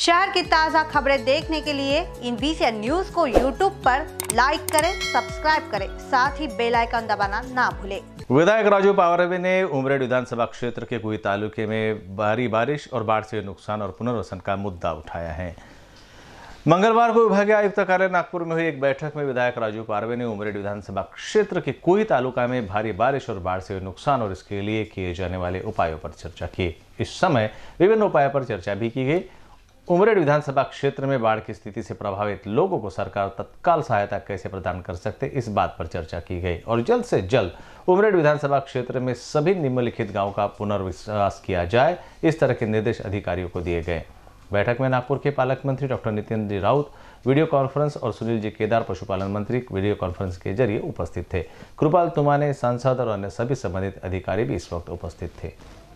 शहर की ताज़ा खबरें देखने के लिए इन बीसी न्यूज को यूट्यूब पर लाइक करें सब्सक्राइब करें साथ ही बेल आइकन दबाना ना भूलें विधायक राजू पावरवे ने उमरेड विधानसभा क्षेत्र के कोई तालुके में भारी बारिश और बाढ़ से नुकसान और पुनर्वसन का मुद्दा उठाया है मंगलवार को विभागीय आयुक्त कार्यालय नागपुर में हुई एक बैठक में विधायक राजू पारवे ने उमरेड विधानसभा क्षेत्र के कोई तालुका में भारी बारिश और बाढ़ से नुकसान और इसके लिए किए जाने वाले उपायों पर चर्चा की इस समय विभिन्न उपायों पर चर्चा भी की गई उमरेड विधानसभा क्षेत्र में बाढ़ की स्थिति से प्रभावित लोगों को सरकार तत्काल सहायता कैसे प्रदान कर सकते इस बात पर चर्चा की गई और जल्द से जल्द उमरेड विधानसभा क्षेत्र में सभी निम्नलिखित गांव का पुनर्विश्वास किया जाए इस तरह के निर्देश अधिकारियों को दिए गए बैठक में नागपुर के पालक मंत्री doctor Nitin ji Raut video conference और सुनील जी केदार पशुपालन मंत्री वीडियो कॉन्फ्रेंस के जरिए उपस्थित थे कृपाल तुमाने सांसद और अन्य सभी संबंधित अधिकारी भी इस वक्त उपस्थित थे